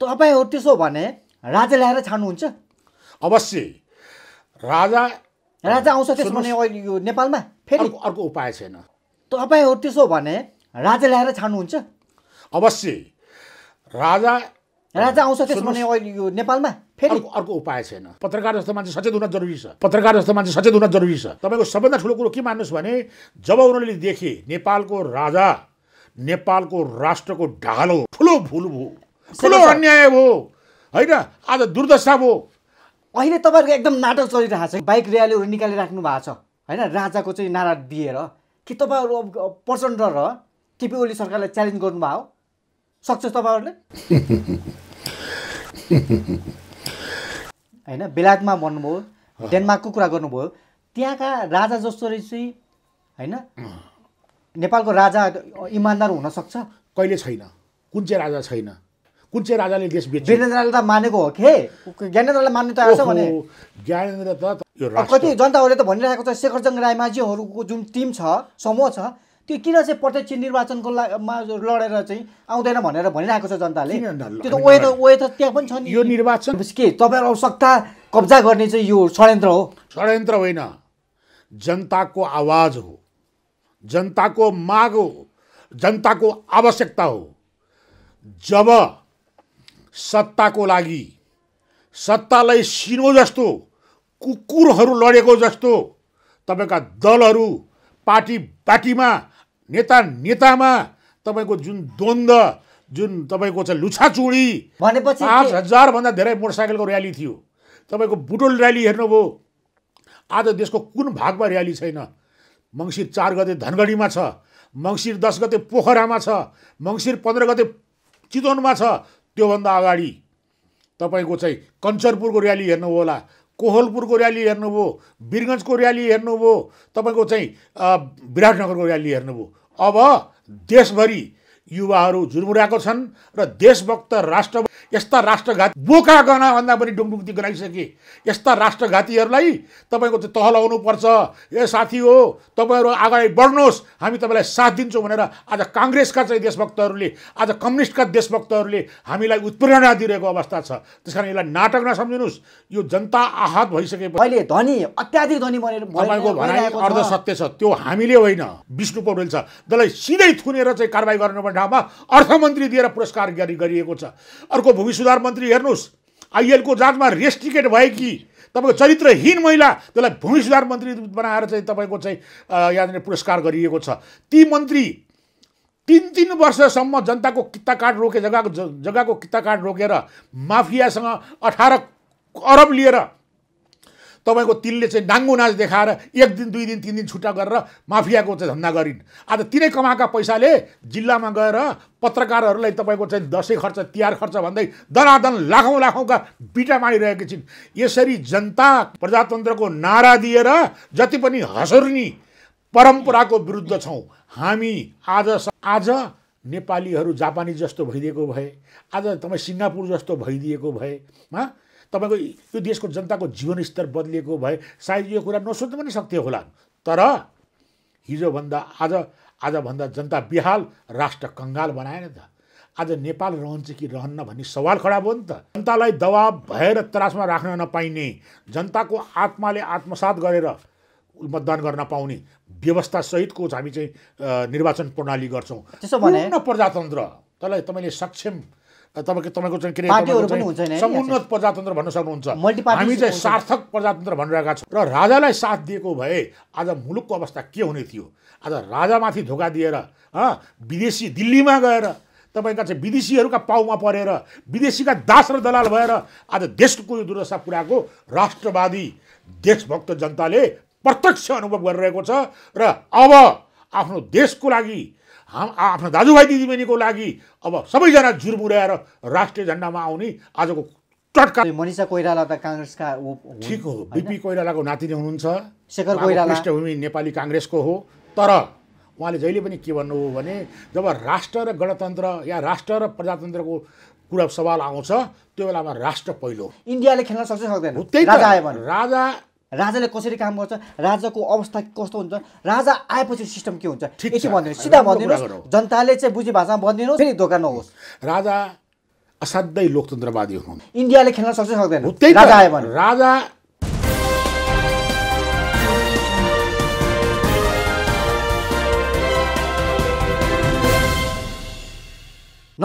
तपाईँहरू त्यसो भने राजा ल्याएर छाड्नुहुन्छ अवश्य राजा राजा आउँछ त्यसो भने अहिले यो नेपालमा फेरि अर्को उपाय छैन तपाईँहरू त्यसो भने राजा ल्याएर छाड्नुहुन्छ अवश्य राजा राजा आउँछ त्यसो भने अहिले यो नेपालमा फेरि अर्को उपाय छैन पत्रकार जस्तो मान्छे सचेत हुन जरुरी छ पत्रकार जस्तो मान्छे सचेत हुन जरुरी छ तपाईँको सबभन्दा ठुलो कुरो के मान्नुहोस् भने जब उनीहरूले देखे नेपालको राजा नेपालको राष्ट्रको ढालो ठुलो भुल भयो ठुलो अन्याय हो होइन आज दुर्दशा भयो अहिले तपाईँहरूको एकदम नाटक चलिरहेको छ बाइक र्यालीहरू निकालिराख्नु भएको छ होइन राजाको चाहिँ नारा दिएर कि तपाईँहरू अब प्रचण्ड र केपी ओली सरकारलाई च्यालेन्ज गर्नुभयो सक्छ तपाईँहरूले होइन बेलायतमा भन्नुभयो डेनमार्कको कुरा गर्नुभयो त्यहाँका राजा जस्तो चाहिँ होइन नेपालको राजा इमान्दार हुनसक्छ कहिले छैन कुन चाहिँ राजा छैन कुन चाहिँ राजाले देश बेच्यो ज्ञानेन्द्रले त मानेको हो के ज्ञानेन्द्रलाई मान्नु त भने ज्ञानेन्द्र त यो कति जनताहरूले त भनिरहेको छ शेखरजङ रायमाझीहरूको जुन टिम छ समूह छ त्यो किन चाहिँ प्रत्यक्ष निर्वाचनको लडेर चाहिँ आउँदैन भनेर भनिरहेको छ जनताले त्यो त ओए त ओए त त्यहाँ पनि छ नि यो निर्वाचन के तपाईँहरू सत्ता कब्जा गर्ने चाहिँ यो षड्यन्त्र हो षड्यन्त्र होइन जनताको आवाज हो जनताको माग हो जनताको आवश्यकता हो जब सत्ताको लागि सत्तालाई सिनो जस्तो कुकुरहरू लडेको जस्तो तपाईँका दलहरू पार्टी पार्टीमा नेता नेतामा तपाईँको जुन द्वन्द्व जुन तपाईँको चाहिँ लुछाचुडी भनेपछि पाँच हजारभन्दा धेरै मोटरसाइकलको र्याली थियो तपाईँको बुटोल ऱ्याली हेर्नुभयो आज देशको कुन भागमा ऱ्याली छैन मङ्सिर चार गते धनगढीमा छ मङ्सिर दस गते पोखरामा छ मङ्सिर पन्ध्र गते चितवनमा छ त्योभन्दा अगाडि तपाईँको चाहिँ कञ्चनपुरको र्याली हेर्नुभयो होला कोहलपुरको र्याली हेर्नुभयो वीरगन्जको र्याली हेर्नुभयो तपाईँको चाहिँ विराटनगरको र्याली हेर्नुभयो अब देशभरि युवाहरू जुर्मुराको छन् र देशभक्त राष्ट्र यस्ता राष्ट्रघात बोका गनाभन्दा पनि डुङडुङ्ती गराइसके यस्ता राष्ट्रघातीहरूलाई तपाईँको त्यो तह पर्छ ए साथी हो तपाईँहरू अगाडि बढ्नुहोस् हामी तपाईँलाई साथ दिन्छौँ भनेर आज काङ्ग्रेसका चाहिँ देशभक्तहरूले आज कम्युनिस्टका देशभक्तहरूले हामीलाई उत्प्रेरणा दिइरहेको अवस्था छ त्यस कारण यसलाई नाटक नसम्झिनुहोस् यो जनता आहत भइसकेपछि अहिले धनी अत्याधिक धनी बनेर तपाईँको भनाइ अर्ध सत्य छ त्यो हामीले होइन विष्णु पौडेल छ जसलाई सिधै थुनेर चाहिँ कारवाही गर्नुपर्ने ठाउँमा अर्थमन्त्री दिएर पुरस्कार गरिएको छ अर्को तपाईँको भूमि सुधार मन्त्री हेर्नुहोस् आइएलको जाँचमा रेस्ट्रिकेट भए कि तपाईँको चरित्रहीन महिला त्यसलाई भूमि सुधार मन्त्री बनाएर चाहिँ तपाईँको चाहिँ यहाँनिर पुरस्कार गरिएको छ ती मन्त्री तिन तिन वर्षसम्म जनताको किता कार्ड रोके जग्गाको जग्गाको किता कार्ड रोकेर माफियासँग अठार अरब लिएर तपाईँको तिनले चाहिँ नाङ्गो नाच देखाएर एक दिन दुई दिन तिन दिन छुट्टा गरेर माफियाको चाहिँ धन्दा गरिन् आज तिनै कमाएका पैसाले जिल्लामा गएर पत्रकारहरूलाई तपाईँको चाहिँ दसैँ खर्च तिहार खर्च भन्दै दनादन लाखौँ लाखौँका बिटा मारिरहेकी छिन् यसरी जनता प्रजातन्त्रको नारा दिएर जति पनि हसुर्नी परम्पराको विरुद्ध छौँ हामी आज आज नेपालीहरू जापानी जस्तो भइदिएको भए आज तपाईँ सिङ्गापुर जस्तो भइदिएको भए तपाईँको यो देशको जनताको जीवनस्तर बदलिएको भए सायद यो कुरा नसोच्नु पनि सक्थ्यो होला तर हिजोभन्दा आज आजभन्दा जनता बिहाल राष्ट्र कङ्गाल बनाएन त आज नेपाल रहन्छ कि रहन्न भन्ने सवाल खडा भयो नि त जनतालाई दबाब भएर त्रासमा राख्न नपाइने जनताको आत्माले आत्मसात गरेर मतदान गर्न पाउने व्यवस्थासहितको हामी चाहिँ निर्वाचन प्रणाली गर्छौँ त्यसो प्रजातन्त्र त्यसलाई तपाईँले सक्षम तपाईँको तपाईँको चाहिँ के अरे समुन्नत प्रजातन्त्र भन्न सक्नुहुन्छ हामी चाहिँ सार्थक प्रजातन्त्र भनिरहेका छौँ र राजालाई साथ दिएको भए आज मुलुकको अवस्था के हुने थियो आज राजामाथि धोका दिएर विदेशी दिल्लीमा गएर तपाईँका चाहिँ विदेशीहरूका पाउमा परेर विदेशीका दास र दलाल भएर आज देशको यो दुर्दशा पुऱ्याएको राष्ट्रवादी देशभक्त जनताले प्रत्यक्ष अनुभव गरिरहेको छ र अब आफ्नो देशको लागि हाम आफ्नो दाजुभाइ दिदीबहिनीको लागि अब सबैजना जुरमुराएर राष्ट्रिय झन्डामा आउने आजको टटका मनिषा कोइराला त काङ्ग्रेसका ठिक हो बिपी कोइरालाको नातिनी हुनुहुन्छ शेखर कोइराला पृष्ठभूमि नेपाली काङ्ग्रेसको हो तर उहाँले जहिले पनि के भन्नुभयो भने जब राष्ट्र र गणतन्त्र या राष्ट्र र प्रजातन्त्रको कुरा सवाल आउँछ त्यो बेलामा राष्ट्र पहिलो इन्डियाले खेल्न सक्छ सक्दैन राजा राजाले कसरी काम गर्छ राजाको अवस्था कस्तो हुन्छ राजा आएपछि सिस्टम के हुन्छ यति भनिदिनुहोस् सिधा भनिदिनुहोस् जनताले चाहिँ बुझी भाषामा भनिदिनुहोस् फेरि धोका नहोस् राजा असाध्यै लोकतन्त्रवादी हुनुहुन्छ इन्डियाले खेल्न सक्छ सक्दैन राजा आयो भने राजा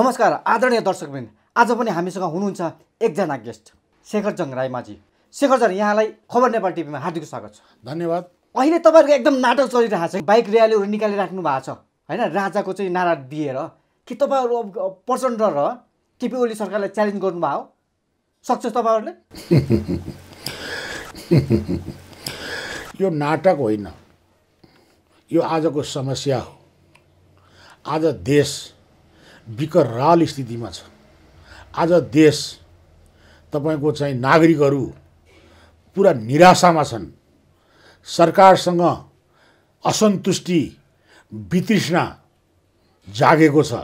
नमस्कार आदरणीय दर्शकबिन आज पनि हामीसँग हुनुहुन्छ एकजना गेस्ट शेखर जङ राई शेखर सर यहाँलाई खबर नेपाल टिभीमा हार्दिक स्वागत छ धन्यवाद अहिले तपाईँहरूको एकदम नाटक चलिरहेको छ बाइक र्यालीहरू निकालिराख्नु भएको छ होइन राजाको चाहिँ नारा दिएर कि तपाईँहरू अब प्रचण्ड र केपी ओली सरकारलाई च्यालेन्ज गर्नुभयो सक्छ तपाईँहरूले यो नाटक होइन यो आजको समस्या हो आज देश विकराल स्थितिमा छ आज देश तपाईँको चाहिँ नागरिकहरू पुरा निराशामा छन् सरकारसँग असन्तुष्टि वितृष्णा जागेको छ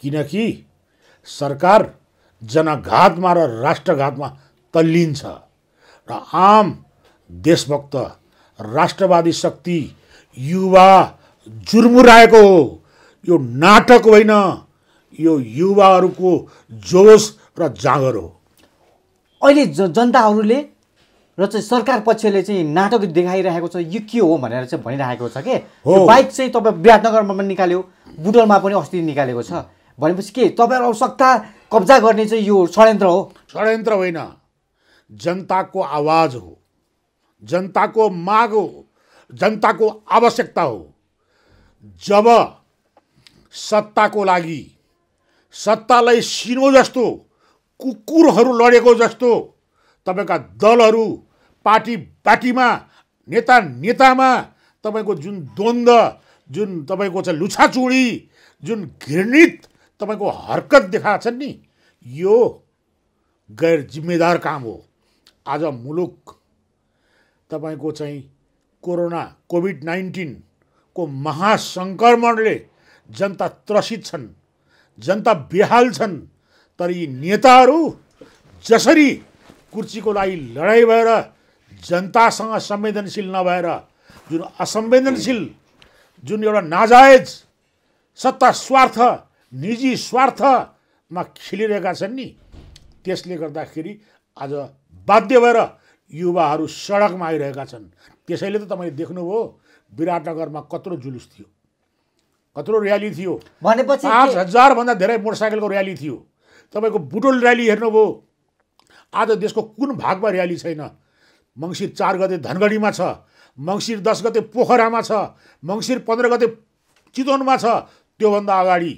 किनकि सरकार जनघातमा र राष्ट्रघातमा तल्लिन छ र आम देशभक्त राष्ट्रवादी शक्ति युवा जुर्मुराएको हो यो नाटक होइन यो युवाहरूको जोस र जाँगर हो अहिले जनताहरूले र चाहिँ सरकार पक्षले चाहिँ नाटक देखाइरहेको छ यो के हो भनेर चाहिँ भनिरहेको छ कि बाइक चाहिँ तपाईँ विराटनगरमा पनि निकाल्यो बुटलमा पनि अस्ति निकालेको छ भनेपछि के तपाईँहरू आवश्यकता कब्जा गर्ने चाहिँ यो षड्यन्त्र हो षड्यन्त्र होइन जनताको आवाज हो जनताको माग हो जनताको आवश्यकता हो जब सत्ताको लागि सत्तालाई सिनो जस्तो कुकुरहरू लडेको जस्तो तपाईँका दलहरू पार्टी पार्टीमा नेता नेतामा तपाईँको जुन द्वन्द जुन तपाईँको चाहिँ लुछाचुडी जुन घृणित तपाईँको हरकत देखाएको छन् नि यो गैर जिम्मेदार काम हो आज मुलुक तपाईँको चाहिँ कोरोना कोभिड नाइन्टिनको महासङ्क्रमणले जनता त्रसित छन् जनता बेहाल छन् तर यी नेताहरू जसरी कुर्सीको लागि लडाइँ भएर जनतासँग संवेदनशील नभएर जुन असंवेदनशील जुन एउटा नाजायज सत्ता स्वार्थ निजी स्वार्थमा खेलिरहेका छन् नि त्यसले गर्दाखेरि आज बाध्य भएर युवाहरू सडकमा आइरहेका छन् त्यसैले त तपाईँले देख्नुभयो विराटनगरमा कत्रो जुलुस थियो कत्रो र्याली थियो भनेपछि पाँच हजारभन्दा धेरै मोटरसाइकलको र्याली थियो तपाईँको बुटोल र्याली हेर्नुभयो आज देशको कुन भागमा र्याली छैन मङ्सिर चार गते धनगढीमा छ मङ्सिर दस गते पोखरामा छ मङ्सिर पन्ध्र गते चितवनमा छ त्योभन्दा अगाडि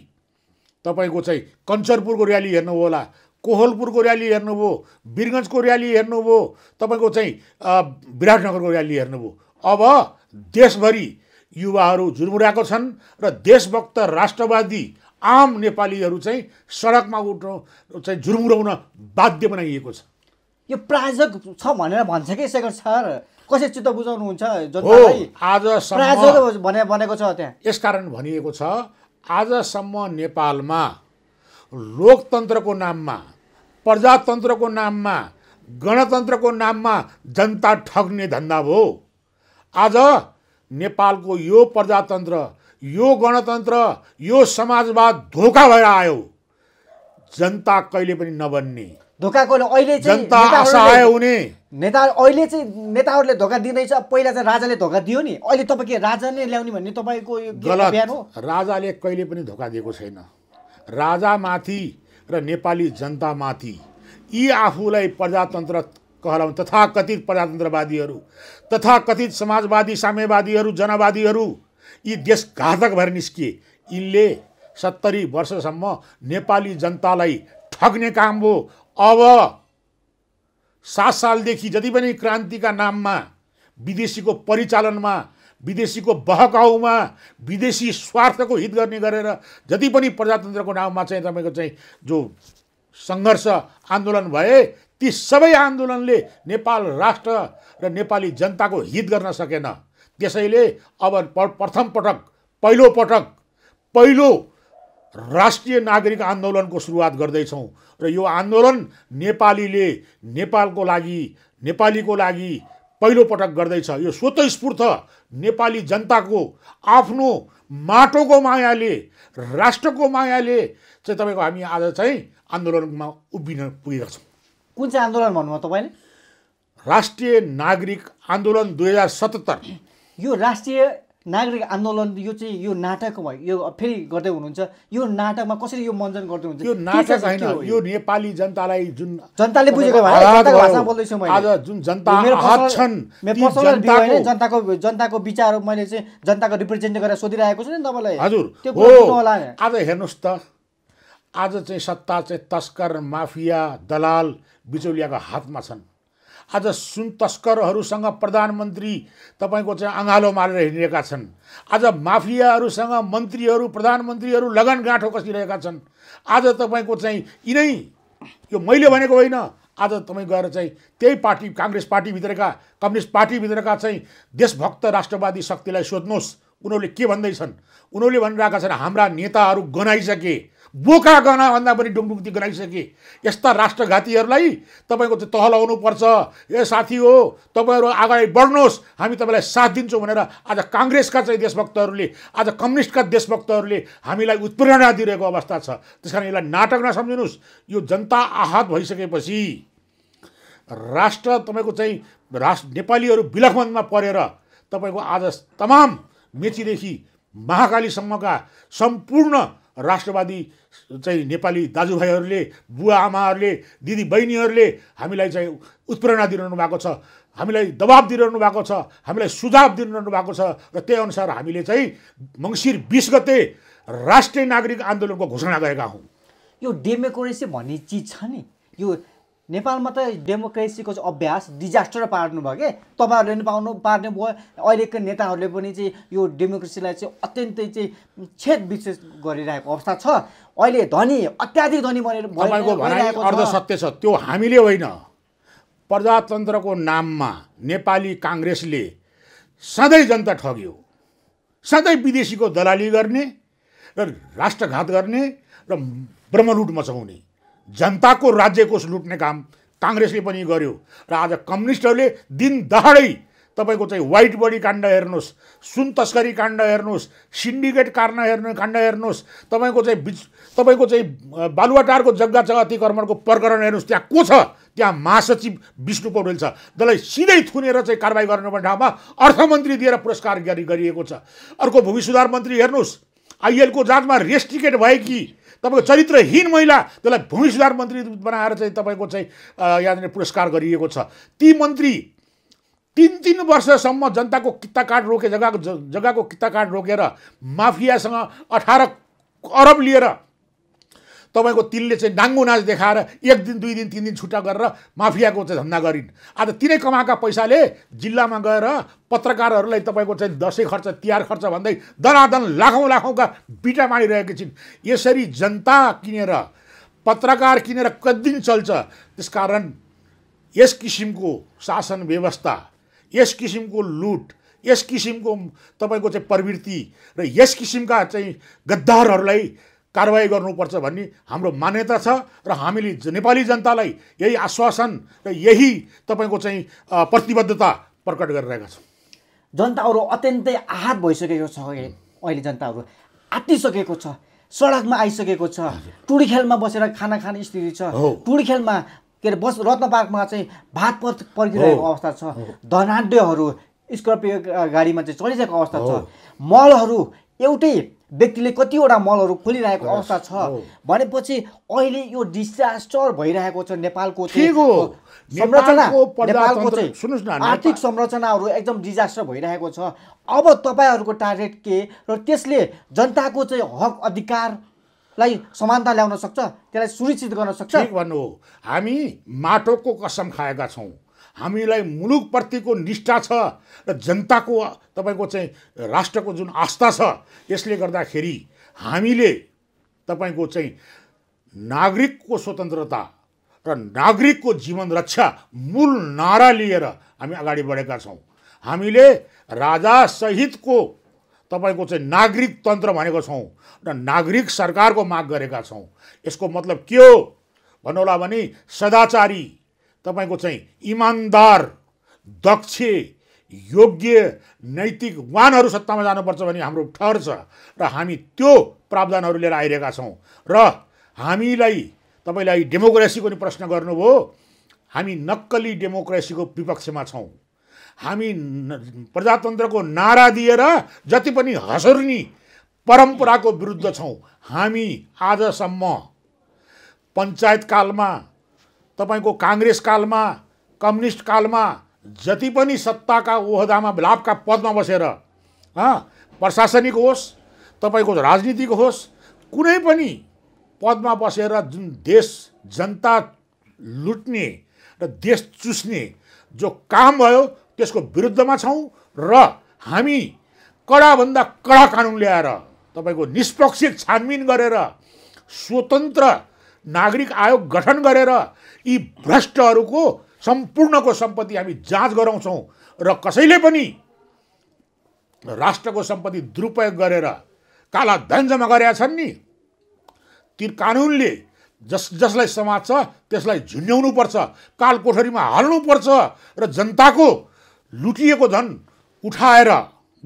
तपाईँको चाहिँ कञ्चनपुरको र्याली हेर्नु होला कोहलपुरको र्याली हेर्नुभयो वीरगन्जको र्याली हेर्नुभयो तपाईँको चाहिँ विराटनगरको र्याली हेर्नुभयो अब देशभरि युवाहरू जुर्मुराको छन् र देशभक्त राष्ट्रवादी आम नेपालीहरू चाहिँ सडकमा उठ चाहिँ झुरमुराउन बाध्य बनाइएको छ यो प्राजक छ भनेर भन्छ कि सेकेन्ड सर कसरी चित्त बुझाउनुहुन्छ भनेको छ त्यहाँ यसकारण भनिएको छ आजसम्म नेपालमा लोकतन्त्रको नाममा प्रजातन्त्रको नाममा गणतन्त्रको नाममा जनता ठग्ने धन्दा भयो आज नेपालको यो प्रजातन्त्र यो गणतन्त्र यो समाजवाद धोका भएर आयो जनता कहिले पनि नबन्ने धोका अहिले जनता असहाय हुने नेता अहिले चाहिँ नेताहरूले धोका दिँदैछ पहिला चाहिँ राजाले धोका दियो नि अहिले तपाईँ के राजा नै ल्याउने भन्ने तपाईँको गलत हो राजाले कहिले पनि धोका दिएको छैन राजामाथि र नेपाली जनतामाथि यी आफूलाई प्रजातन्त्र कहलाउन् तथाकथित प्रजातन्त्रवादीहरू तथाकथित समाजवादी साम्यवादीहरू जनवादीहरू यी देश घातक भएर निस्किए यिनले सत्तरी वर्षसम्म नेपाली जनतालाई ठग्ने काम हो अब सात सालदेखि जति पनि क्रान्तिका नाममा विदेशीको परिचालनमा विदेशीको बहकाउमा विदेशी स्वार्थको हित गर्ने गरेर जति पनि प्रजातन्त्रको नाममा चाहिँ तपाईँको चाहिँ जो सङ्घर्ष आन्दोलन भए ती सबै आन्दोलनले नेपाल राष्ट्र र नेपाली जनताको हित गर्न सकेन त्यसैले अब प्रथम पटक पहिलो पटक पहिलो राष्ट्रिय नागरिक आन्दोलनको सुरुवात गर्दैछौँ र यो आन्दोलन नेपालीले नेपालको लागि नेपालीको लागि पहिलोपटक गर्दैछ यो स्वतस्फूर्त नेपाली जनताको आफ्नो माटोको मायाले राष्ट्रको मायाले चाहिँ तपाईँको हामी आज चाहिँ आन्दोलनमा उभिन पुगेका छौँ कुन चाहिँ आन्दोलन भन्नुभयो तपाईँले राष्ट्रिय नागरिक आन्दोलन दुई हजार सतहत्तर यो राष्ट्रिय नागरिक आन्दोलन यो चाहिँ यो नाटक भयो यो फेरि गर्दै हुनुहुन्छ यो नाटकमा कसरी यो मञ्चन गर्दै हुनुहुन्छ यो नाटक होइन यो नेपाली जनतालाई जुन जनताले बुझेको जनताको जनताको विचार मैले चाहिँ जनताको रिप्रेजेन्ट गरेर सोधिरहेको छु नि तपाईँलाई हजुर त्यो आज हेर्नुहोस् त आज चाहिँ सत्ता चाहिँ तस्कर माफिया दलाल बिचौलियाको हातमा छन् आज सुन तस्करहरूसँग प्रधानमन्त्री तपाईँको चाहिँ अँगालो मारेर हिँडिरहेका छन् आज माफियाहरूसँग मन्त्रीहरू प्रधानमन्त्रीहरू लगनगाँठो कसिरहेका छन् आज तपाईँको चाहिँ यिनै यो मैले भनेको होइन आज तपाईँ गएर चाहिँ त्यही पार्टी काङ्ग्रेस पार्टीभित्रका कम्युनिस्ट पार्टीभित्रका चाहिँ देशभक्त राष्ट्रवादी शक्तिलाई सोध्नुहोस् उनीहरूले के भन्दैछन् उनीहरूले भनिरहेका छन् हाम्रा नेताहरू गनाइसके बोका गनाभन्दा पनि डुङडुङ्ती गराइसके यस्ता राष्ट्रघातीहरूलाई तपाईँको त्यो तह पर्छ ए साथी हो तपाईँहरू अगाडि बढ्नुहोस् हामी तपाईँलाई साथ दिन्छौँ भनेर आज काङ्ग्रेसका चाहिँ देशभक्तहरूले आज कम्युनिस्टका देशभक्तहरूले हामीलाई उत्प्रेरणा दिइरहेको अवस्था छ त्यस कारण यसलाई नाटक नसम्झिनुहोस् यो जनता आहत भइसकेपछि राष्ट्र तपाईँको चाहिँ राष्ट्र नेपालीहरू विलखमनमा परेर तपाईँको आज तमाम मेचीदेखि महाकालीसम्मका सम्पूर्ण राष्ट्रवादी चाहिँ नेपाली दाजुभाइहरूले बुवा आमाहरूले दिदी बहिनीहरूले हामीलाई चाहिँ उत्प्रेरणा दिइरहनु भएको छ हामीलाई दबाब दिइरहनु भएको छ हामीलाई सुझाव दिइरहनु भएको छ र त्यही अनुसार हामीले चाहिँ मङ्सिर बिस गते राष्ट्रिय नागरिक आन्दोलनको घोषणा गरेका हौँ यो डेमोक्रेसी भन्ने चिज छ नि यो नेपालमा त डेमोक्रेसीको चाहिँ अभ्यास डिजास्टर पार्नु भयो कि तपाईँहरूले पनि पाउनु पार्ने भयो अहिलेको नेताहरूले पनि चाहिँ यो डेमोक्रेसीलाई चाहिँ अत्यन्तै चाहिँ छेद विशेष गरिरहेको अवस्था छ अहिले धनी अत्याधिक धनी बनेर अर्ध सत्य छ त्यो हामीले होइन प्रजातन्त्रको नाममा नेपाली काङ्ग्रेसले सधैँ जनता ठग्यो सधैँ विदेशीको दलाली गर्ने र राष्ट्रघात गर्ने र ब्रह्मलुट मचाउने जनताको राज्यकोष लुट्ने काम काङ्ग्रेसले पनि गर्यो र आज कम्युनिस्टहरूले दिन दहाडै तपाईँको चाहिँ वाइट बडी काण्ड हेर्नुहोस् सुन तस्करी काण्ड हेर्नुहोस् सिन्डिकेट कारण हेर्नु काण्ड हेर्नुहोस् तपाईँको चाहिँ बिच तपाईँको चाहिँ बालुवाटारको जग्गा जग्गा अतिक्रमणको प्रकरण हेर्नुहोस् त्यहाँ को छ त्यहाँ महासचिव विष्णु पौडेल छ जसलाई सिधै थुनेर चाहिँ कारवाही गर्नुपर्ने ठाउँमा अर्थमन्त्री दिएर पुरस्कार जारी गरिएको छ अर्को भूमि सुधार मन्त्री हेर्नुहोस् आइएलको जाँचमा रेस्ट्रिकेट भए कि तपाईँको चरित्रहीन महिला त्यसलाई भूमि सुधार मन्त्री बनाएर चाहिँ तपाईँको चाहिँ यहाँनिर पुरस्कार गरिएको छ ती मन्त्री तिन तिन वर्षसम्म जनताको किता कार्ड रोके जग्गाको जग्गाको किता कार्ड रोकेर माफियासँग अठार अरब लिएर तपाईँको तिनले चाहिँ नाङ्गो नाच देखाएर एक दिन दुई दिन तिन दिन छुट्टा गरेर माफियाको चाहिँ धन्दा गरिन् आज तिनै कमाएका पैसाले जिल्लामा गएर पत्रकारहरूलाई तपाईँको चाहिँ दसैँ खर्च तिहार खर्च भन्दै दनादन लाखौँ लाखौँका बिटा मारिरहेकी छिन् यसरी जनता किनेर पत्रकार किनेर कति दिन चल्छ त्यस कारण यस किसिमको शासन व्यवस्था यस किसिमको लुट यस किसिमको तपाईँको चाहिँ प्रवृत्ति र यस किसिमका चाहिँ गद्दारहरूलाई कारवाही गर्नुपर्छ भन्ने हाम्रो मान्यता छ र हामीले नेपाली जनतालाई यही आश्वासन र यही तपाईँको चाहिँ प्रतिबद्धता प्रकट गरिरहेका छौँ जनताहरू अत्यन्तै आहत भइसकेको छ अहिले जनताहरू आतिसकेको छ सडकमा आइसकेको छ टुडी बसेर खाना खाने स्थिति छ टुडी के अरे बस रत्न पार्कमा चाहिँ भात पत पर्खिरहेको अवस्था छ धनाड्यहरू स्कर्पियो गाडीमा चाहिँ चलिरहेको अवस्था छ मलहरू एउटै व्यक्तिले कतिवटा मलहरू खोलिरहेको अवस्था छ oh. भनेपछि अहिले यो डिजास्टर भइरहेको छ नेपालको संरचना नेपालको आर्थिक संरचनाहरू एकदम डिजास्टर भइरहेको छ अब तपाईँहरूको टार्गेट के र त्यसले जनताको चाहिँ हक अधिकारलाई समानता ल्याउन सक्छ त्यसलाई सुनिश्चित गर्न सक्छ भन्नु हो हामी माटोको कसम खाएका छौँ हामीलाई मुलुकप्रतिको निष्ठा छ र जनताको तपाईँको चाहिँ राष्ट्रको जुन आस्था छ यसले गर्दाखेरि हामीले तपाईँको चाहिँ नागरिकको स्वतन्त्रता र नागरिकको जीवन रक्षा मूल नारा लिएर हामी अगाडि बढेका छौँ हामीले राजासहितको तपाईँको चाहिँ नागरिक तन्त्र भनेको छौँ र नागरिक सरकारको माग गरेका छौँ यसको मतलब के हो होला भने सदाचारी तपाईँको चाहिँ इमान्दार दक्ष योग्य नैतिक वानहरू सत्तामा जानुपर्छ भन्ने हाम्रो ठहर छ र हामी त्यो प्रावधानहरू लिएर आइरहेका छौँ र हामीलाई तपाईँलाई डेमोक्रेसीको नि प्रश्न गर्नुभयो हामी नक्कली डेमोक्रेसीको विपक्षमा छौँ हामी प्रजातन्त्रको नारा दिएर जति पनि हसर्नी परम्पराको विरुद्ध छौँ हामी आजसम्म पञ्चायतकालमा तपाईँको काङ्ग्रेस कालमा कम्युनिस्ट कालमा जति पनि सत्ताका ओहदामा लाभका पदमा बसेर प्रशासनिक होस् तपाईँको राजनीतिक होस् कुनै पनि पदमा बसेर जुन देश जनता लुट्ने र देश चुस्ने जो काम भयो त्यसको विरुद्धमा छौँ र हामी कडाभन्दा कडा कानुन ल्याएर तपाईँको निष्पक्ष छानबिन गरेर स्वतन्त्र नागरिक आयोग गठन गरेर यी भ्रष्टहरूको सम्पूर्णको सम्पत्ति हामी जाँच गराउँछौँ र कसैले पनि राष्ट्रको सम्पत्ति दुरुपयोग गरेर काला धन जम्मा गरेका छन् नि ती कानुनले जस जसलाई समाज छ त्यसलाई पर्छ काल कोठरीमा हाल्नुपर्छ र जनताको लुटिएको धन उठाएर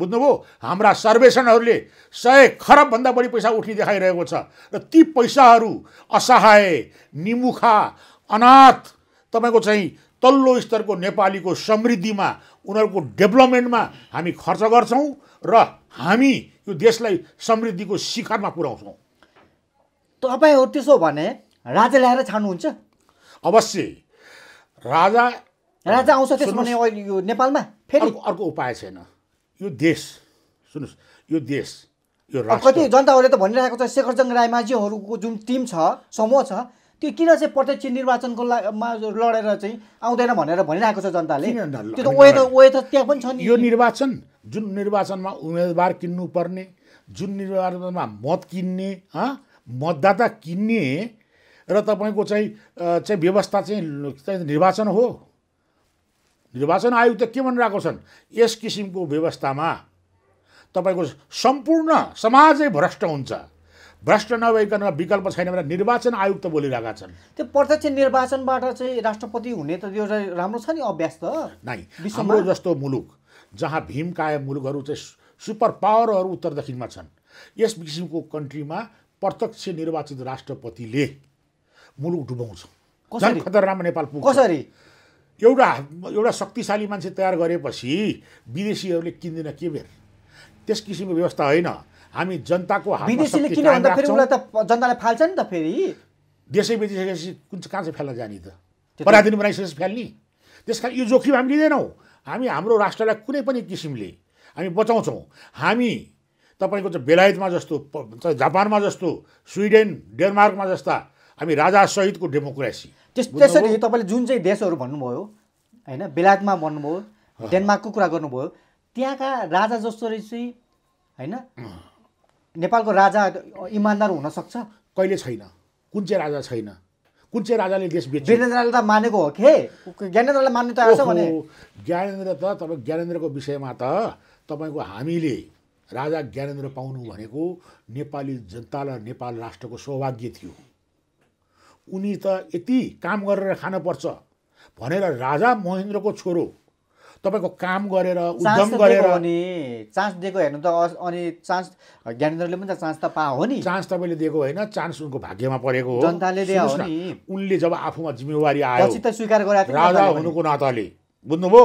बुझ्नुभयो हाम्रा सर्वेक्षणहरूले सय खरबभन्दा बढी पैसा उठ्ने देखाइरहेको छ र ती पैसाहरू असहाय निमुखा अनाथ तपाईँको चाहिँ तल्लो स्तरको नेपालीको समृद्धिमा उनीहरूको डेभलपमेन्टमा हामी खर्च गर्छौँ र हामी यो देशलाई समृद्धिको शिखरमा पुर्याउँछौँ तपाईँहरू त्यसो भने राजा ल्याएर छान्नुहुन्छ अवश्य राजा राजा आउँछ त्यसो भने अहिले यो नेपालमा फेरि अर्को उपाय छैन यो देश सुन्नुहोस् यो देश यो कति जनताहरूले त भनिरहेको छ शेखरजङ राईमाझीहरूको जुन टिम छ समूह छ त्यो किन चाहिँ प्रत्यक्ष निर्वाचनको लडेर चाहिँ आउँदैन भनेर भनिरहेको छ जनताले त्यो त ओए त ओए त त्यहाँ पनि छ नि यो निर्वाचन जुन निर्वाचनमा उम्मेदवार किन्नुपर्ने जुन निर्वाचनमा मत किन्ने मतदाता किन्ने र तपाईँको चाहिँ चाहिँ व्यवस्था चाहिँ निर्वाचन हो निर्वाचन आयुक्त के भनिरहेको छन् यस किसिमको व्यवस्थामा तपाईँको सम्पूर्ण समाजै भ्रष्ट हुन्छ भ्रष्ट नभइकन विकल्प छैन भनेर निर्वाचन आयुक्त बोलिरहेका छन् त्यो प्रत्यक्ष निर्वाचनबाट चाहिँ राष्ट्रपति हुने त त्यो राम्रो छ नि अभ्यास त नै हाम्रो जस्तो मुलुक जहाँ भीमकाय मुलुकहरू चाहिँ सुपर पावरहरू उत्तर दक्षिणमा छन् यस किसिमको कन्ट्रीमा प्रत्यक्ष निर्वाचित राष्ट्रपतिले मुलुक डुबाउँछ खतरनामा नेपाल पुग्छ कसरी एउटा एउटा शक्तिशाली मान्छे तयार गरेपछि विदेशीहरूले किन्दैन के बेर त्यस किसिमको व्यवस्था होइन हामी जनताको जनतालाई फाल्छ नि त फेरि देशै बेचिसकेपछि कुन चाहिँ कहाँ चाहिँ फाल्न जाने त पराधीन बनाइसकेपछि फाल्ने त्यस कारण यो जोखिम हामी लिँदैनौँ हामी हाम्रो राष्ट्रलाई कुनै पनि किसिमले हामी बचाउँछौँ हामी तपाईँको चाहिँ बेलायतमा जस्तो जापानमा जस्तो स्विडेन डेनमार्कमा जस्ता हामी राजासहितको डेमोक्रेसी त्यस त्यसरी तपाईँले जुन चाहिँ देशहरू भन्नुभयो होइन बेलायतमा भन्नुभयो डेनमार्कको कुरा गर्नुभयो त्यहाँका राजा जस्तो रहेछ होइन नेपालको राजा इमान्दार हुनसक्छ कहिले छैन कुन चाहिँ राजा छैन कुन चाहिँ राजाले देश बेच्छ ज्ञानेन्द्रले त मानेको हो के ज्ञानेन्द्रलाई मान्नु त आएछ भने ज्ञानेन्द्र त तपाईँ ज्ञानेन्द्रको विषयमा त तपाईँको हामीले राजा ज्ञानेन्द्र पाउनु भनेको नेपाली जनता र नेपाल राष्ट्रको सौभाग्य थियो उनी त यति काम गरेर खानुपर्छ भनेर राजा महेन्द्रको छोरो तपाईँको काम गरेर उद्यम गरेर अनि चान्स दिएको हेर्नु त अनि चान्स ज्ञानेन्द्रले पनि त चान्स त पा हो नि चान्स तपाईँले दिएको होइन चान्स उनको भाग्यमा परेको हो जनताले उनले जब आफूमा जिम्मेवारी आयो त स्वीकार गरेर राजा हुनुको नाताले बुझ्नुभयो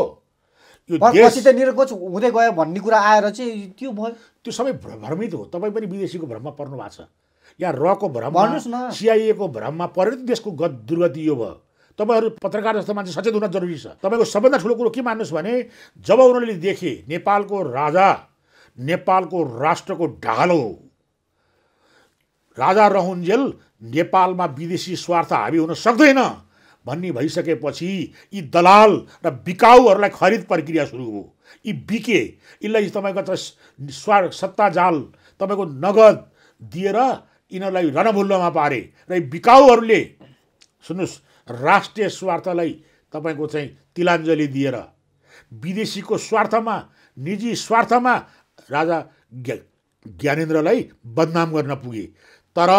यो देश त निरकोच हुँदै गयो भन्ने कुरा आएर चाहिँ त्यो भयो त्यो सबै भ्रमित हो तपाईँ पनि विदेशीको भ्रममा पर्नु भएको छ या रको भ्रममा सिआइएको भ्रममा परेर देशको गत दुर्गति यो भयो तपाईँहरू पत्रकार जस्तो मान्छे सचेत हुन जरुरी छ तपाईँको सबभन्दा ठुलो कुरो के मान्नुहोस् भने जब उनीहरूले देखे नेपालको राजा नेपालको राष्ट्रको ढालो राजा रहुन्जेल नेपालमा विदेशी स्वार्थ हावी हुन सक्दैन भन्ने भइसकेपछि यी दलाल र बिकाउहरूलाई खरिद प्रक्रिया सुरु हो यी बिके यसलाई तपाईँको त स्वा सत्ता जाल तपाईँको नगद दिएर यिनीहरूलाई रणभुल्लोमा पारे र यी बिकाउहरूले सुन्नुहोस् राष्ट्रिय स्वार्थलाई तपाईँको चाहिँ तिलाञ्जली दिएर विदेशीको स्वार्थमा निजी स्वार्थमा राजा ज्ञानेन्द्रलाई बदनाम गर्न पुगे तर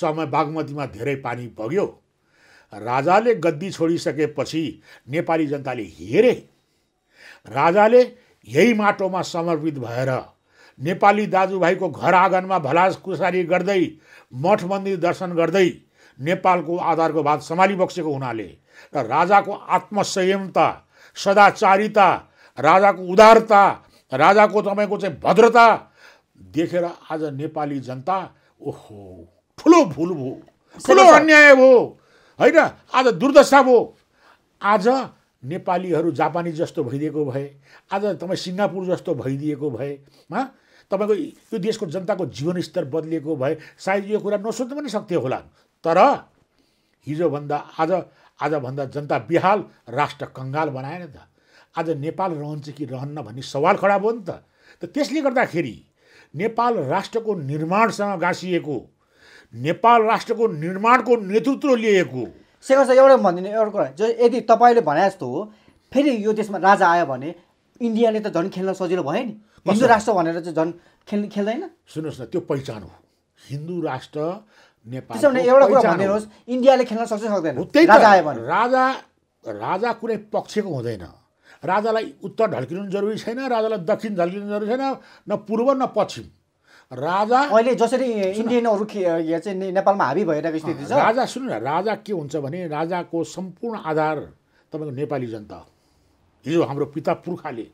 समय बागमतीमा धेरै पानी बग्यो राजाले गद्दी छोडिसकेपछि नेपाली जनताले हेरे राजाले यही माटोमा समर्पित भएर नेपाली दाजुभाइको घर आँगनमा भलासकुसारी गर्दै मठ मन्दिर दर्शन गर्दै नेपालको आधारको भात सम्हालिबक्सेको हुनाले र राजाको आत्मसंयमता सदाचारिता राजाको उदारता राजाको तपाईँको चाहिँ भद्रता देखेर आज नेपाली जनता ओहो ठुलो भुल भयो ठुलो अन्याय भयो होइन आज दुर्दशा भयो आज नेपालीहरू जापानी जस्तो भइदिएको भए आज तपाईँ सिङ्गापुर जस्तो भइदिएको भए तपाईँको यो देशको जनताको जीवनस्तर बदलिएको भए सायद यो कुरा नसोच्नु पनि सक्थ्यो होला तर हिजोभन्दा आज आजभन्दा जनता बिहाल राष्ट्र कङ्गाल बनाएन त आज नेपाल रहन्छ कि रहन्न भन्ने सवाल खडा भयो नि त त त्यसले गर्दाखेरि नेपाल राष्ट्रको निर्माणसँग गाँसिएको नेपाल राष्ट्रको निर्माणको नेतृत्व लिएको सेवा सर एउटा भनिदिनु एउटा कुरा जो यदि तपाईँले भने जस्तो हो फेरि यो देशमा राजा आयो भने इन्डियाले त झन् खेल्न सजिलो भयो नि हिन्दू राष्ट्र भनेर चाहिँ झन् खेल्दैन सुन्नुहोस् न त्यो पहिचान हो हिन्दू राष्ट्र नेपाल एउटा कुरा भनिदिनुहोस् इन्डियाले खेल्न सक्छ सक्दैन राजा भने राजा राजा कुनै पक्षको हुँदैन राजालाई उत्तर ढल्किनु जरुरी छैन राजालाई दक्षिण ढल्किनु जरुरी छैन न पूर्व न पश्चिम राजा अहिले जसरी इन्डियनहरू चाहिँ नेपालमा हाबी भइरहेको स्थिति छ राजा सुन्नु न राजा के हुन्छ भने राजाको सम्पूर्ण आधार तपाईँको नेपाली जनता हिजो हाम्रो पिता पुर्खाले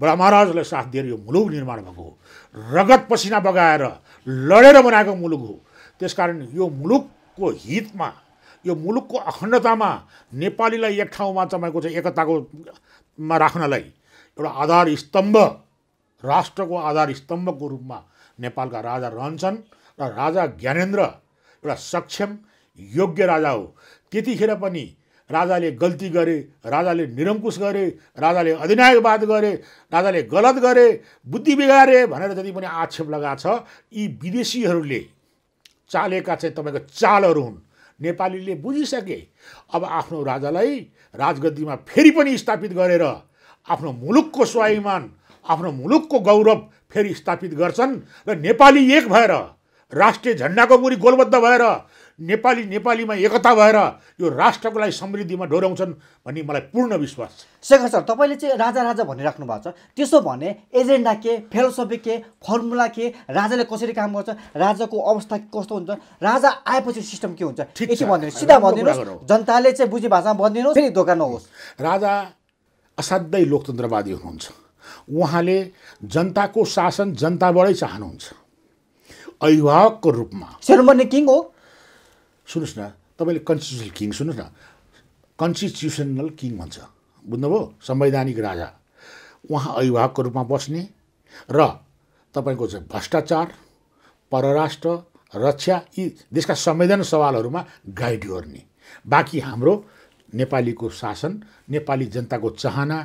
बडा साथ दिएर यो मुलुक निर्माण भएको हो रगत पसिना बगाएर लडेर बनाएको मुलुक हो त्यसकारण यो मुलुकको हितमा यो मुलुकको अखण्डतामा नेपालीलाई एक ठाउँमा तपाईँको चाहिँ एकताकोमा राख्नलाई एउटा आधार स्तम्भ राष्ट्रको आधार स्तम्भको रूपमा नेपालका राजा रहन्छन् र राजा ज्ञानेन्द्र एउटा सक्षम योग्य राजा हो त्यतिखेर पनि राजाले गल्ती गरे राजाले निरङ्कुश गरे राजाले अधिनायकवाद गरे राजाले गलत गरे बुद्धि बिगारे भनेर जति पनि आक्षेप लगाएको छ यी विदेशीहरूले चालेका चाहिँ तपाईँको चालहरू हुन् नेपालीले बुझिसके अब आफ्नो राजालाई राजगद्दीमा फेरि पनि स्थापित गरेर आफ्नो मुलुकको स्वाभिमान आफ्नो मुलुकको गौरव फेरि स्थापित गर्छन् र नेपाली एक भएर राष्ट्रिय झन्डाको मुरी गोलबद्ध भएर नेपाली नेपालीमा एकता भएर यो राष्ट्रको लागि समृद्धिमा डोराउँछन् भन्ने मलाई पूर्ण विश्वास छ शेखर सर तपाईँले चाहिँ राजा राजा भनिराख्नु भएको छ त्यसो भने एजेन्डा के फिलोसफी के फर्मुला के राजाले कसरी काम गर्छ राजाको अवस्था कस्तो हुन्छ राजा आएपछि सिस्टम के हुन्छ यति सिधा भनिदिनुहोस् जनताले चाहिँ बुझी भाषामा भनिदिनुहोस् फेरि धोका नहोस् राजा असाध्यै लोकतन्त्रवादी हुनुहुन्छ उहाँले जनताको शासन जनताबाटै चाहनुहुन्छ अभिभावकको रूपमा सेरोमनी किङ हो सुन्नुहोस् न तपाईँले कन्स्टिट्युसनल किङ सुन्नुहोस् न कन्स्टिट्युसनल किङ भन्छ बुझ्नुभयो संवैधानिक राजा उहाँ अभिभावकको रूपमा बस्ने र तपाईँको चाहिँ भ्रष्टाचार परराष्ट्र रक्षा यी देशका संवैधानिक सवालहरूमा गाइड गर्ने बाँकी हाम्रो नेपालीको शासन नेपाली जनताको चाहना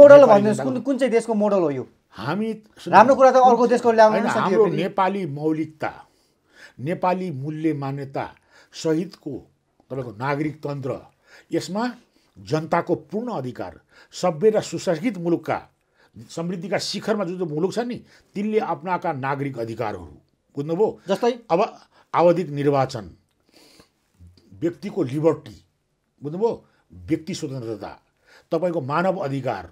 मोडल कुन कुन चाहिँ देशको मोडल हो यो हामी राम्रो कुरा त अर्को देशको ल्याउनु हाम्रो नेपाली मौलिकता नेपाली मूल्य मान्यता सहितको तपाईँको नागरिक तन्त्र यसमा जनताको पूर्ण अधिकार सभ्य र सुशासित मुलुकका समृद्धिका शिखरमा जुन जो मुलुक छन् नि तिनले आफ्नाका नागरिक अधिकारहरू बुझ्नुभयो जस्तै अब आवधिक निर्वाचन व्यक्तिको लिबर्टी बुझ्नुभयो व्यक्ति स्वतन्त्रता तपाईँको मानव अधिकार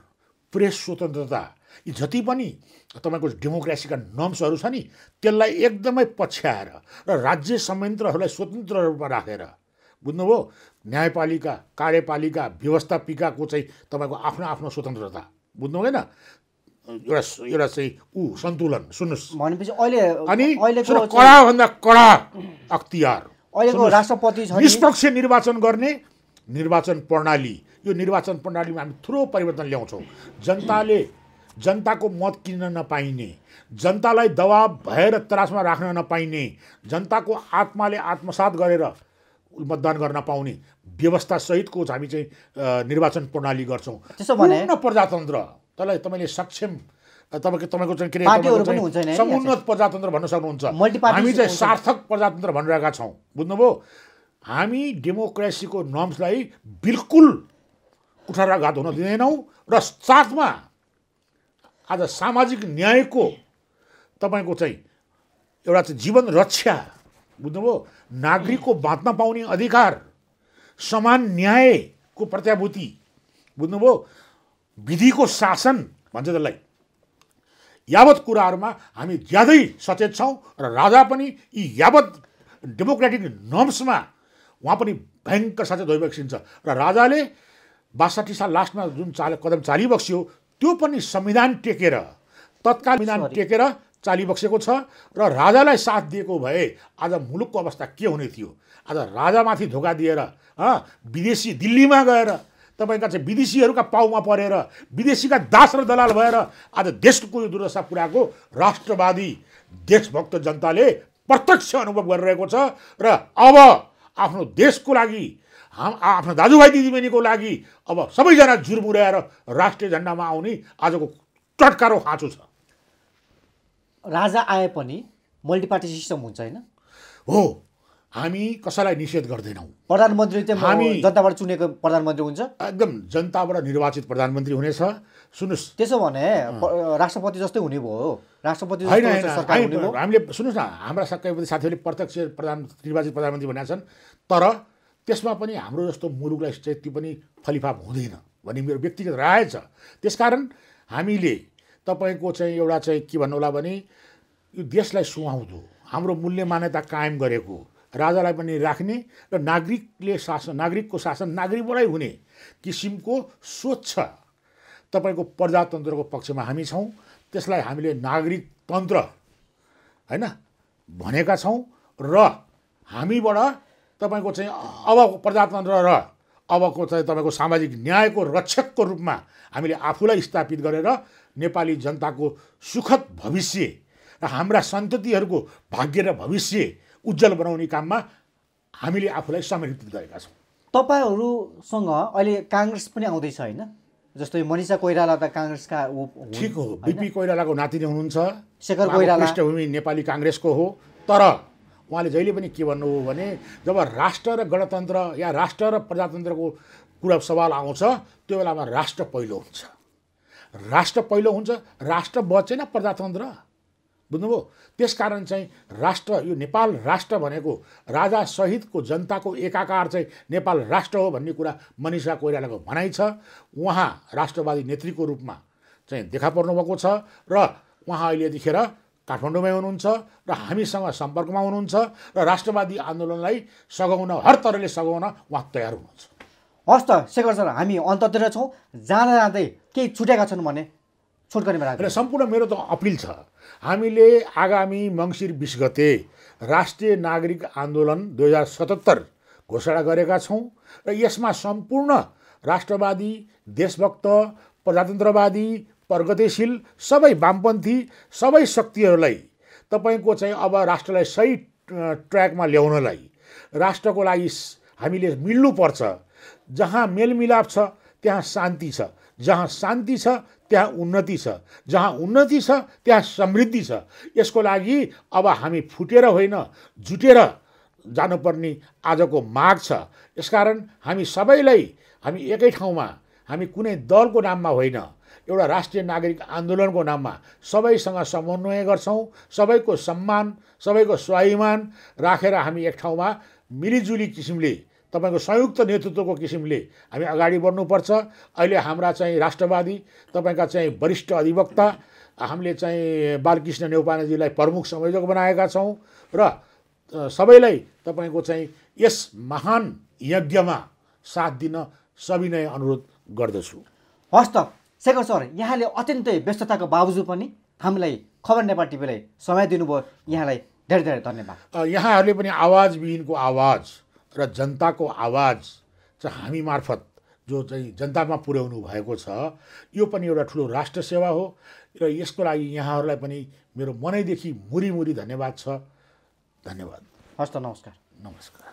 प्रेस स्वतन्त्रता यी जति पनि तपाईँको डेमोक्रेसीका नर्म्सहरू छ नि त्यसलाई एकदमै पछ्याएर र राज्य संयन्त्रहरूलाई स्वतन्त्र रूपमा राखेर बुझ्नुभयो न्यायपालिका कार्यपालिका व्यवस्थापिकाको चाहिँ तपाईँको आफ्नो आफ्नो स्वतन्त्रता बुझ्नु भएन एउटा एउटा चाहिँ ऊ सन्तुलन सुन्नुहोस् भनेपछि अहिले अनि कडाभन्दा कडा अख्तियार अहिलेको राष्ट्रपति निष्पक्ष निर्वाचन गर्ने निर्वाचन प्रणाली यो निर्वाचन प्रणालीमा हामी थुप्रो परिवर्तन ल्याउँछौँ जनताले जनताको मत किन्न नपाइने जनतालाई दबाब भएर त्रासमा राख्न नपाइने जनताको आत्माले आत्मसात गरेर मतदान गर्न पाउने व्यवस्थासहितको हामी चाहिँ निर्वाचन प्रणाली गर्छौँ पूर्ण प्रजातन्त्र त्यसलाई तपाईँले सक्षम तपाईँको तपाईँको चाहिँ के अरे समुन्नत प्रजातन्त्र भन्न सक्नुहुन्छ हामी चाहिँ सार्थक प्रजातन्त्र भनिरहेका छौँ बुझ्नुभयो हामी डेमोक्रेसीको नर्म्सलाई बिल्कुल उठाएर घात हुन दिँदैनौँ र साथमा आज सामाजिक न्यायको तपाईँको चाहिँ एउटा चाहिँ जीवन रक्षा बुझ्नुभयो नागरिकको बाँच्न पाउने अधिकार समान न्यायको प्रत्याभूति बुझ्नुभयो विधिको शासन भन्छ त्यसलाई यावत कुराहरूमा हामी ज्यादै सचेत छौँ र राजा पनि यी यावत डेमोक्रेटिक नर्म्समा उहाँ पनि भयङ्कर सचेत भइबक्सिन्छ र राजाले बासठी साल लास्टमा जुन चाल कदम चालिबक्सियो त्यो पनि संविधान टेकेर तत्काल संविधान टेकेर चाली बसेको छ र राजालाई साथ दिएको भए आज मुलुकको अवस्था के हुने थियो आज राजामाथि धोका दिएर विदेशी दिल्लीमा गएर तपाईँका चाहिँ विदेशीहरूका पाउमा परेर विदेशीका दास र दलाल भएर आज देशको दुर्दशा पुऱ्याएको राष्ट्रवादी देशभक्त जनताले प्रत्यक्ष अनुभव गरिरहेको छ र अब आफ्नो देशको लागि हाम आफ्नो दाजुभाइ दिदीबहिनीको लागि अब सबैजना झुरमुर्याएर राष्ट्रिय झन्डामा आउने आजको चटकारो खाँचो छ राजा आए पनि मल्टिपार्टी सिस्टम हुन्छ होइन हो हामी कसैलाई निषेध गर्दैनौँ प्रधानमन्त्री चाहिँ हामी जनताबाट चुनेको प्रधानमन्त्री हुन्छ एकदम जनताबाट निर्वाचित प्रधानमन्त्री हुनेछ सुन्नुहोस् त्यसो भने राष्ट्रपति जस्तै हुने भयो राष्ट्रपति हामीले सुन्नुहोस् न हाम्रा सबै साथीहरूले प्रत्यक्ष प्रधान निर्वाचित प्रधानमन्त्री भनेका छन् तर त्यसमा पनि हाम्रो जस्तो मुलुकलाई त्यति पनि फलिफाप हुँदैन भन्ने मेरो व्यक्तिगत राय छ त्यसकारण हामीले तपाईँको चाहिँ एउटा चाहिँ के भन्नु होला भने यो देशलाई सुहाउँदो हाम्रो मूल्य मान्यता कायम गरेको राजालाई पनि राख्ने र नागरिकले शासन नागरिकको शासन नागरिकबाटै हुने किसिमको सोच छ तपाईँको प्रजातन्त्रको पक्षमा हामी छौँ त्यसलाई हामीले नागरिक तन्त्र होइन भनेका छौँ र हामीबाट तपाईँको चाहिँ अब प्रजातन्त्र र अबको चाहिँ तपाईँको सामाजिक न्यायको रक्षकको रूपमा हामीले आफूलाई स्थापित गरेर नेपाली जनताको सुखद भविष्य र हाम्रा सन्ततिहरूको भाग्य र भविष्य उज्जवल बनाउने काममा हामीले आफूलाई समर्पित गरेका छौँ तपाईँहरूसँग अहिले काङ्ग्रेस पनि आउँदैछ होइन जस्तै मनिषा कोइराला त काङ्ग्रेसका ठिक हो बिपी कोइरालाको नातिनी हुनुहुन्छ शेखर कोइराला पृष्ठभूमि नेपाली काङ्ग्रेसको हो तर उहाँले जहिले पनि के भन्नुभयो भने जब राष्ट्र र गणतन्त्र या राष्ट्र र प्रजातन्त्रको कुरा सवाल आउँछ त्यो बेलामा राष्ट्र पहिलो हुन्छ राष्ट्र पहिलो हुन्छ राष्ट्र बचेन प्रजातन्त्र बुझ्नुभयो त्यसकारण चाहिँ राष्ट्र यो नेपाल राष्ट्र भनेको राजा सहितको जनताको एकाकार चाहिँ नेपाल राष्ट्र हो भन्ने कुरा मनिषा कोइरालाको भनाइ छ उहाँ राष्ट्रवादी नेत्रीको रूपमा चाहिँ देखा पर्नुभएको छ र उहाँ अहिले यतिखेर काठमाडौँमै हुनुहुन्छ र हामीसँग सम्पर्कमा हुनुहुन्छ र राष्ट्रवादी आन्दोलनलाई सघाउन हर तरले सघाउन उहाँ तयार हुनुहुन्छ हस् त शेखर सर हामी अन्ततिर छौँ जाँदा जाँदै केही छुटेका छन् भने छोटकरीमा सम्पूर्ण मेरो त अपिल छ हामीले आगामी मङ्सिर बिस गते राष्ट्रिय नागरिक आन्दोलन दुई हजार सतहत्तर घोषणा गरेका छौँ र यसमा सम्पूर्ण राष्ट्रवादी देशभक्त प्रजातन्त्रवादी प्रगतिशील सबै वामपन्थी सबै शक्तिहरूलाई तपाईँको चाहिँ अब राष्ट्रलाई सही ट्र्याकमा ल्याउनलाई राष्ट्रको लागि हामीले मिल्नुपर्छ जहाँ मेलमिलाप छ त्यहाँ शान्ति छ जहाँ शान्ति छ त्यहाँ उन्नति छ जहाँ उन्नति छ त्यहाँ समृद्धि छ यसको लागि अब हामी फुटेर होइन जुटेर जानुपर्ने आजको माग छ यसकारण हामी सबैलाई हामी एकै ठाउँमा हामी कुनै दलको नाममा होइन एउटा राष्ट्रिय नागरिक आन्दोलनको नाममा सबैसँग समन्वय गर्छौँ सबैको सम्मान सबैको स्वाभिमान राखेर हामी एक ठाउँमा मिलिजुली किसिमले तपाईँको संयुक्त नेतृत्वको किसिमले हामी अगाडि बढ्नुपर्छ अहिले हाम्रा चाहिँ राष्ट्रवादी तपाईँका चाहिँ वरिष्ठ अधिवक्ता हामीले चाहिँ बालकृष्ण नेउपानेजीलाई प्रमुख संयोजक बनाएका छौँ र सबैलाई तपाईँको चाहिँ यस महान यज्ञमा साथ दिन सविनय अनुरोध गर्दछु हस्त शेखर सर यहाँले अत्यन्तै व्यस्तताको बावजुद पनि हामीलाई खबर नेपाल टिभीलाई समय दिनुभयो यहाँलाई धेरै धेरै धन्यवाद यहाँहरूले पनि आवाजविहीनको आवाज र जनताको आवाज चाहिँ हामी मार्फत जो चाहिँ जनतामा पुर्याउनु भएको छ यो पनि एउटा ठुलो राष्ट्र सेवा हो र यसको लागि यहाँहरूलाई पनि मेरो मनैदेखि मुरी मुरी धन्यवाद छ धन्यवाद हस्त नमस्कार नमस्कार